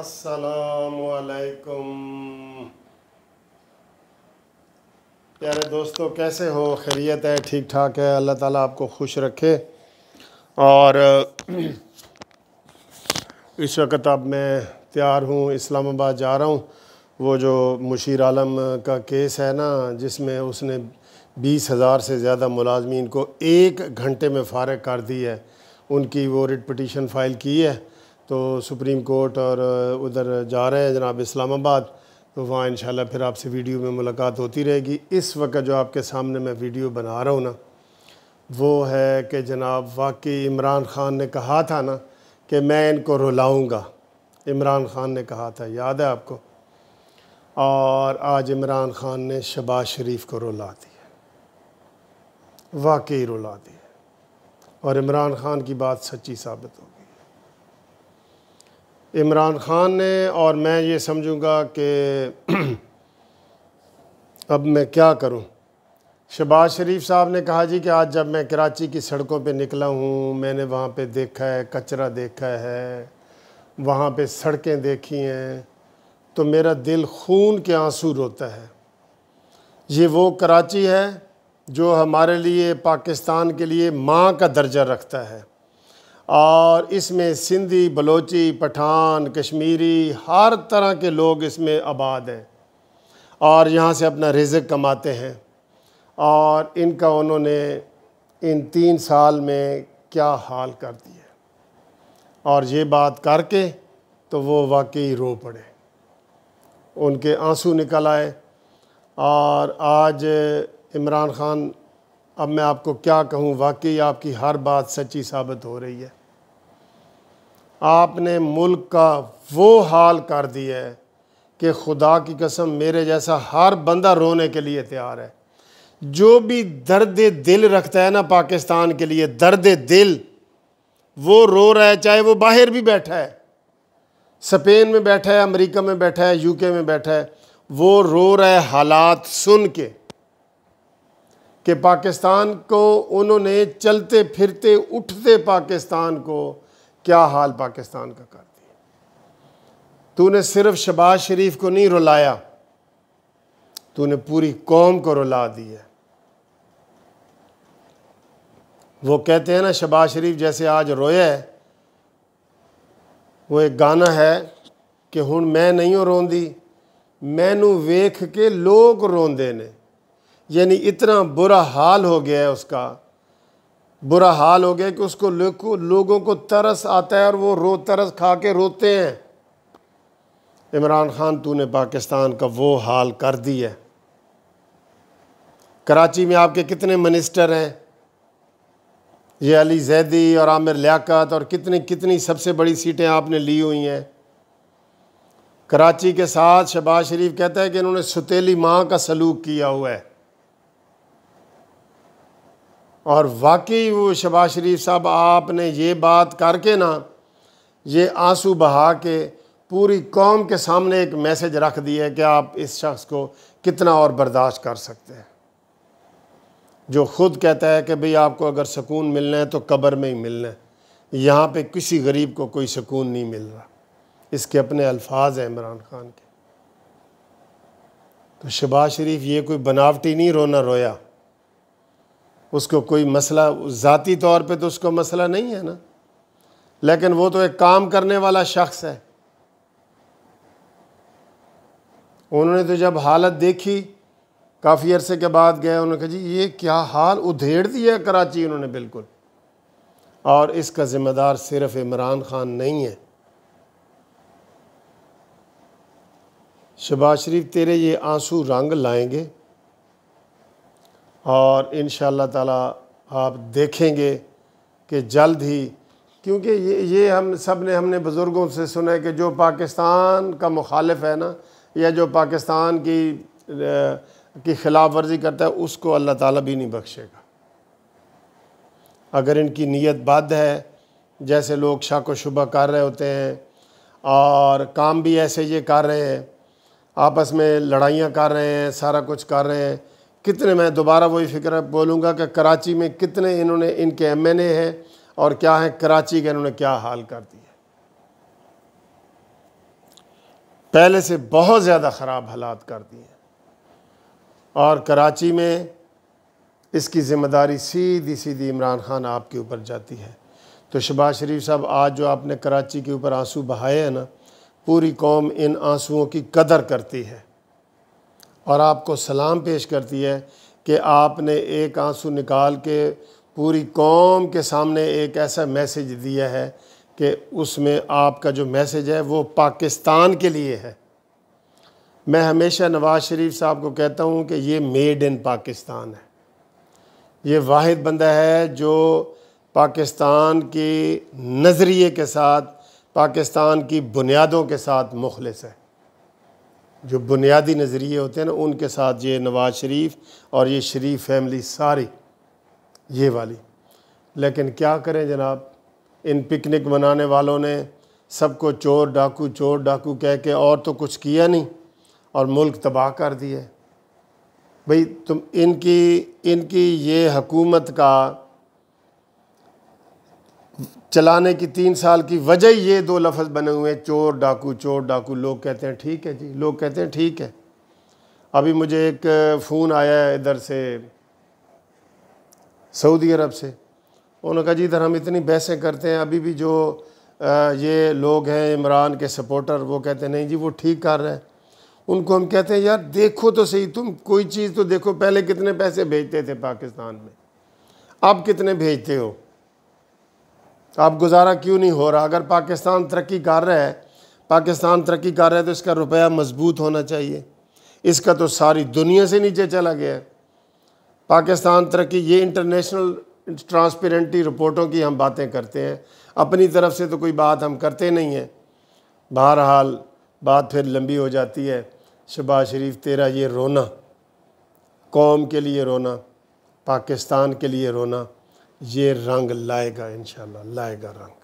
असलकुम प्यारे दोस्तों कैसे हो खैरियत है ठीक ठाक है अल्लाह ताला आपको खुश रखे और इस वक्त अब मैं तैयार हूँ इस्लामाबाद जा रहा हूँ वो जो मुशीर आलम का केस है ना जिसमें उसने बीस हज़ार से ज़्यादा मुलाजमीन को एक घंटे में फारग कर दी है उनकी वो रिट पटिशन फ़ाइल की है तो सुप्रीम कोर्ट और उधर जा रहे हैं जनाब इस्लामाबाद तो वहाँ इन फिर आपसे वीडियो में मुलाकात होती रहेगी इस वक्त जो आपके सामने मैं वीडियो बना रहा हूँ ना वो है कि जनाब वाकई इमरान ख़ान ने कहा था ना कि मैं इनको रुलाऊँगा इमरान ख़ान ने कहा था याद है आपको और आज इमरान ख़ान ने शबाज शरीफ को रुला दिया वाकई रुला दिया और इमरान ख़ान की बात सच्ची साबित होगी इमरान ख़ान ने और मैं ये समझूंगा कि अब मैं क्या करूं शहबाज शरीफ साहब ने कहा जी कि आज जब मैं कराची की सड़कों पे निकला हूं मैंने वहां पे देखा है कचरा देखा है वहां पे सड़कें देखी हैं तो मेरा दिल खून के आंसू रोता है ये वो कराची है जो हमारे लिए पाकिस्तान के लिए माँ का दर्जा रखता है और इसमें सिंधी बलोची पठान कश्मीरी हर तरह के लोग इसमें आबाद हैं और यहाँ से अपना रिजक कमाते हैं और इनका उन्होंने इन तीन साल में क्या हाल कर दिया और ये बात करके तो वो वाकई रो पड़े उनके आंसू निकल आए और आज इमरान ख़ान अब मैं आपको क्या कहूँ वाकई आपकी हर बात सच्ची साबित हो रही है आपने मुल्क का वो हाल कर दिया है कि खुदा की कसम मेरे जैसा हर बंदा रोने के लिए तैयार है जो भी दर्द दिल रखता है ना पाकिस्तान के लिए दर्द दिल वो रो रहा है चाहे वो बाहर भी बैठा है स्पेन में बैठा है अमेरिका में बैठा है यूके में बैठा है वो रो रहा है हालात सुन के कि पाकिस्तान को उन्होंने चलते फिरते उठते पाकिस्तान को क्या हाल पाकिस्तान का कर दिया तूने सिर्फ शबाज शरीफ को नहीं रुलाया तूने पूरी कौम को रुला दिया वो कहते हैं ना शबाज शरीफ जैसे आज रोया है वो एक गाना है कि हूँ मैं नहीं हूँ रोंदी मैनू वेख के लोग रोंदे ने यानी इतना बुरा हाल हो गया है उसका बुरा हाल हो गया कि उसको लोगों को तरस आता है और वो रो तरस खा के रोते हैं इमरान ख़ान तूने पाकिस्तान का वो हाल कर दी है कराची में आपके कितने मिनिस्टर हैं ये अली जैदी और आमिर लियाकत और कितनी कितनी सबसे बड़ी सीटें आपने ली हुई हैं कराची के साथ शहबाज शरीफ कहता है कि इन्होंने सुतीली माँ का सलूक किया हुआ है और वाकई वो शबाज शरीफ साहब आपने ये बात करके ना ये आंसू बहा के पूरी कौम के सामने एक मैसेज रख दिया कि आप इस शख्स को कितना और बर्दाश्त कर सकते हैं जो ख़ुद कहता है कि भाई आपको अगर सुकून मिलना है तो कब्र में ही मिलना है यहाँ पे किसी गरीब को कोई सुकून नहीं मिल रहा इसके अपने अल्फाज हैं इमरान खान के तो शबाज शरीफ ये कोई बनावटी नहीं रोना रोया उसको कोई मसला ज़ाती तौर पे तो उसको मसला नहीं है ना लेकिन वो तो एक काम करने वाला शख्स है उन्होंने तो जब हालत देखी काफ़ी अरसे के बाद गए उन्होंने कहा जी ये क्या हाल उधेड़ दिया कराची उन्होंने बिल्कुल और इसका ज़िम्मेदार सिर्फ इमरान ख़ान नहीं है शबाज शरीफ तेरे ये आंसू रंग लाएंगे और इन ताला आप देखेंगे कि जल्द ही क्योंकि ये ये हम सब ने हमने बुज़ुर्गों से सुना है कि जो पाकिस्तान का मुखालफ है ना या जो पाकिस्तान की की खिलाफ वर्जी करता है उसको अल्लाह ताला भी नहीं बख्शेगा अगर इनकी नीयत बद है जैसे लोग शक व शुबा कर रहे होते हैं और काम भी ऐसे ये कर रहे हैं आपस में लड़ाइयाँ कर रहे हैं सारा कुछ कर रहे हैं कितने मैं दोबारा वही फिक्र बोलूँगा कि कराची में कितने इन्होंने इनके एम एन ए हैं और क्या है कराची के इन्होंने क्या हाल कर दिया पहले से बहुत ज़्यादा ख़राब हालात कर दिए और कराची में इसकी ज़िम्मेदारी सीधी सीधी इमरान खान आपके ऊपर जाती है तो शबाज शरीफ साहब आज जो आपने कराची के ऊपर आंसू बहाए हैं ना पूरी कौम इन आंसुओं की कदर करती है और आपको सलाम पेश करती है कि आपने एक आंसू निकाल के पूरी कौम के सामने एक ऐसा मैसेज दिया है कि उसमें आपका जो मैसेज है वो पाकिस्तान के लिए है मैं हमेशा नवाज़ शरीफ साहब को कहता हूँ कि ये मेड इन पाकिस्तान है ये वाहिद बंदा है जो पाकिस्तान के नज़रिए के साथ पाकिस्तान की बुनियादों के साथ मुखलस है जो बुनियादी नज़रिए होते हैं ना उनके साथ ये नवाज़ शरीफ और ये शरीफ फैमिली सारी ये वाली लेकिन क्या करें जनाब इन पिकनिक मनाने वालों ने सबको चोर डाकू चोर डाकू कह के और तो कुछ किया नहीं और मुल्क तबाह कर दिए भाई तुम इनकी इनकी ये हकूमत का चलाने की तीन साल की वजह ये दो लफ्ज़ बने हुए हैं चोर डाकू चोर डाकू लोग कहते हैं ठीक है जी लोग कहते हैं ठीक है अभी मुझे एक फ़ोन आया है इधर से सऊदी अरब से उन्होंने कहा जी इधर हम इतनी बहसें करते हैं अभी भी जो ये लोग हैं इमरान के सपोर्टर वो कहते हैं नहीं जी वो ठीक कर रहे हैं उनको हम कहते हैं यार देखो तो सही तुम कोई चीज़ तो देखो पहले कितने पैसे भेजते थे पाकिस्तान में अब कितने भेजते हो आप गुजारा क्यों नहीं हो रहा अगर पाकिस्तान तरक्की कर रहा है पाकिस्तान तरक्की कर रहा है तो इसका रुपया मजबूत होना चाहिए इसका तो सारी दुनिया से नीचे चला गया है पाकिस्तान तरक्की ये इंटरनेशनल ट्रांसपेरेंटी रिपोर्टों की हम बातें करते हैं अपनी तरफ से तो कोई बात हम करते नहीं हैं बहरहाल बात फिर लंबी हो जाती है शबाज शरीफ तेरा ये रोना कौम के लिए रोना पाकिस्तान के लिए रोना ये रंग लाएगा इन लाएगा रंग